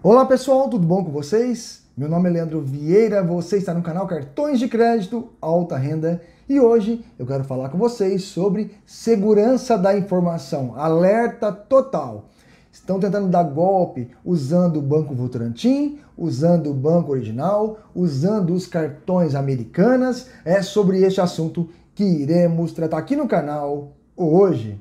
Olá pessoal, tudo bom com vocês? Meu nome é Leandro Vieira, você está no canal Cartões de Crédito Alta Renda e hoje eu quero falar com vocês sobre segurança da informação, alerta total. Estão tentando dar golpe usando o Banco Votorantim, usando o Banco Original, usando os cartões americanas. É sobre este assunto que iremos tratar aqui no canal hoje.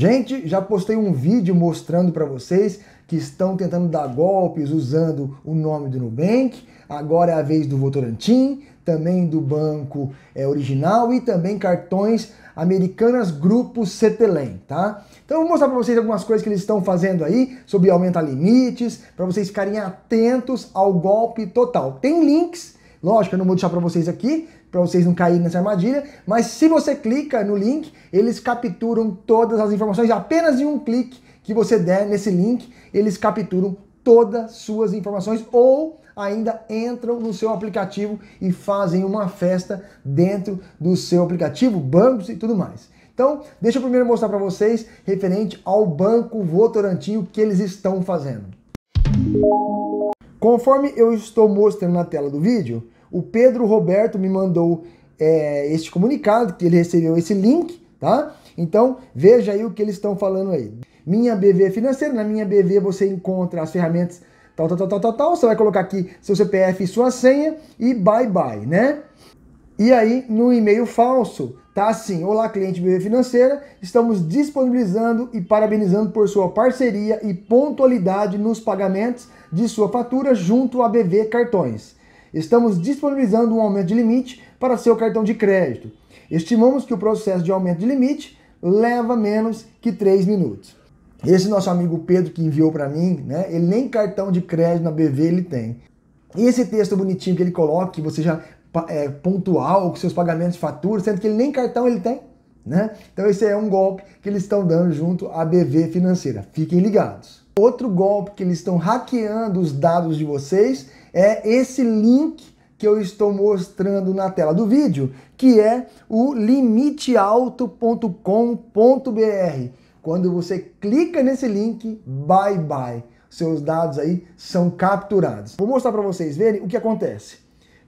Gente, já postei um vídeo mostrando para vocês que estão tentando dar golpes usando o nome do Nubank. Agora é a vez do Votorantim, também do Banco é, Original e também cartões Americanas Grupo Cetelém, tá? Então eu vou mostrar para vocês algumas coisas que eles estão fazendo aí sobre aumentar limites, para vocês ficarem atentos ao golpe total. Tem links Lógico, eu não vou deixar para vocês aqui, para vocês não caírem nessa armadilha. Mas se você clica no link, eles capturam todas as informações. Apenas em um clique que você der nesse link, eles capturam todas as suas informações ou ainda entram no seu aplicativo e fazem uma festa dentro do seu aplicativo, bancos e tudo mais. Então, deixa eu primeiro mostrar para vocês referente ao Banco Votorantim o que eles estão fazendo. Conforme eu estou mostrando na tela do vídeo, o Pedro Roberto me mandou é, este comunicado, que ele recebeu esse link, tá? Então, veja aí o que eles estão falando aí. Minha BV financeira, na minha BV você encontra as ferramentas tal, tal, tal, tal, tal, tal. Você vai colocar aqui seu CPF e sua senha e bye bye, né? E aí, no e-mail falso, tá assim: Olá, cliente BV Financeira, estamos disponibilizando e parabenizando por sua parceria e pontualidade nos pagamentos de sua fatura junto à BV Cartões. Estamos disponibilizando um aumento de limite para seu cartão de crédito. Estimamos que o processo de aumento de limite leva menos que 3 minutos. Esse nosso amigo Pedro que enviou para mim, né? Ele nem cartão de crédito na BV ele tem. E esse texto bonitinho que ele coloca, que você já é pontual com seus pagamentos de fatura, sendo que ele nem cartão ele tem né? Então esse é um golpe que eles estão dando junto à BV Financeira. Fiquem ligados. Outro golpe que eles estão hackeando os dados de vocês é esse link que eu estou mostrando na tela do vídeo, que é o limitealto.com.br. Quando você clica nesse link, bye bye. Seus dados aí são capturados. Vou mostrar para vocês verem o que acontece.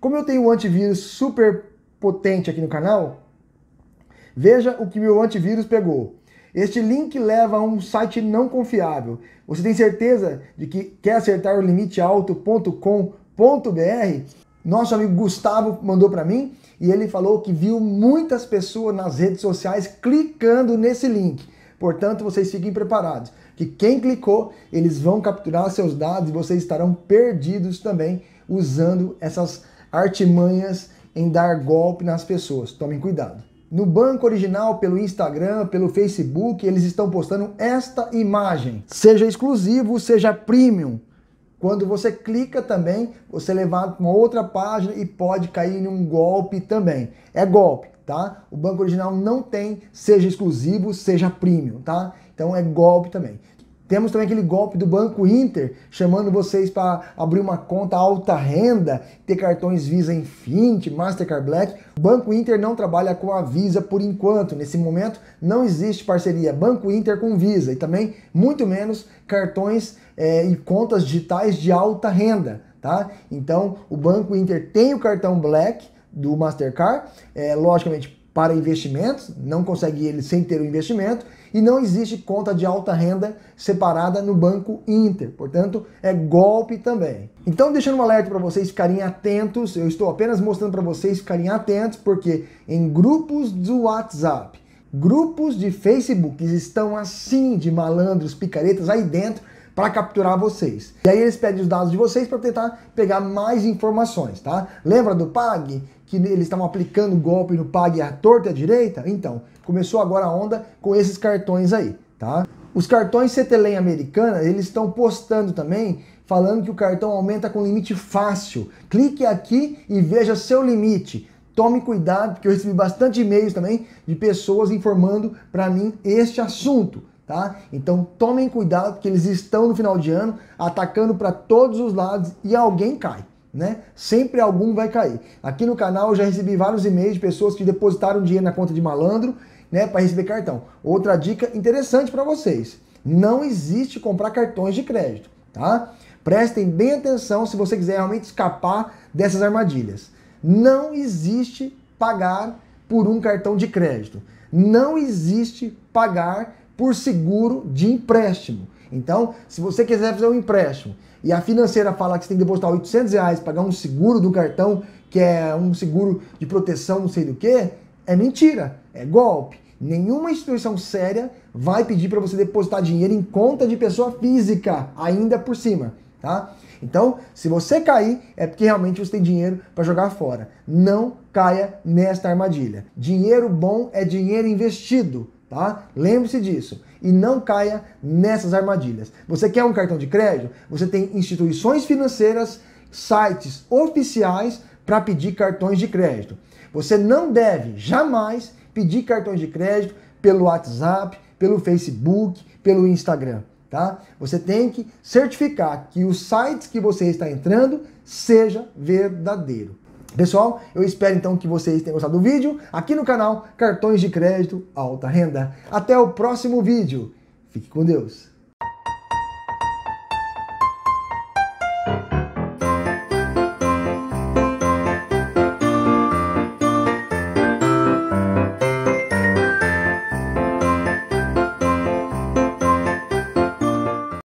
Como eu tenho um antivírus super potente aqui no canal, Veja o que o antivírus pegou. Este link leva a um site não confiável. Você tem certeza de que quer acertar o limitealto.com.br? Nosso amigo Gustavo mandou para mim e ele falou que viu muitas pessoas nas redes sociais clicando nesse link. Portanto, vocês fiquem preparados, que quem clicou, eles vão capturar seus dados e vocês estarão perdidos também usando essas artimanhas em dar golpe nas pessoas. Tomem cuidado. No banco original, pelo Instagram, pelo Facebook, eles estão postando esta imagem. Seja exclusivo, seja premium. Quando você clica também, você é levado para uma outra página e pode cair em um golpe também. É golpe, tá? O banco original não tem, seja exclusivo, seja premium, tá? Então é golpe também. Temos também aquele golpe do Banco Inter, chamando vocês para abrir uma conta alta renda, ter cartões Visa Infinity, Mastercard Black. O Banco Inter não trabalha com a Visa por enquanto. Nesse momento, não existe parceria Banco Inter com Visa e também, muito menos, cartões é, e contas digitais de alta renda. Tá? Então, o Banco Inter tem o cartão Black do Mastercard, é, logicamente para investimentos, não consegue ele sem ter o investimento, e não existe conta de alta renda separada no Banco Inter. Portanto, é golpe também. Então, deixando um alerta para vocês ficarem atentos, eu estou apenas mostrando para vocês ficarem atentos, porque em grupos do WhatsApp, grupos de Facebook, estão assim de malandros, picaretas aí dentro para capturar vocês. E aí eles pedem os dados de vocês para tentar pegar mais informações, tá? Lembra do PAG? que eles estavam aplicando golpe no Pague à torta e à direita? Então, começou agora a onda com esses cartões aí, tá? Os cartões CTLM americana, eles estão postando também, falando que o cartão aumenta com limite fácil. Clique aqui e veja seu limite. Tome cuidado, porque eu recebi bastante e-mails também de pessoas informando para mim este assunto. Tá? Então tomem cuidado, porque eles estão no final de ano atacando para todos os lados e alguém cai né? Sempre algum vai cair. Aqui no canal eu já recebi vários e-mails de pessoas que depositaram dinheiro na conta de malandro, né, para receber cartão. Outra dica interessante para vocês: não existe comprar cartões de crédito, tá? Prestem bem atenção se você quiser realmente escapar dessas armadilhas. Não existe pagar por um cartão de crédito. Não existe pagar por seguro de empréstimo. Então, se você quiser fazer um empréstimo e a financeira fala que você tem que depositar 800 reais, pagar um seguro do cartão, que é um seguro de proteção, não sei do que, é mentira, é golpe. Nenhuma instituição séria vai pedir para você depositar dinheiro em conta de pessoa física, ainda por cima, tá? Então, se você cair, é porque realmente você tem dinheiro para jogar fora. Não caia nesta armadilha. Dinheiro bom é dinheiro investido tá? Lembre-se disso e não caia nessas armadilhas. Você quer um cartão de crédito? Você tem instituições financeiras, sites oficiais para pedir cartões de crédito. Você não deve jamais pedir cartões de crédito pelo WhatsApp, pelo Facebook, pelo Instagram, tá? Você tem que certificar que os sites que você está entrando seja verdadeiro. Pessoal, eu espero então que vocês tenham gostado do vídeo aqui no canal Cartões de Crédito Alta Renda. Até o próximo vídeo. Fique com Deus.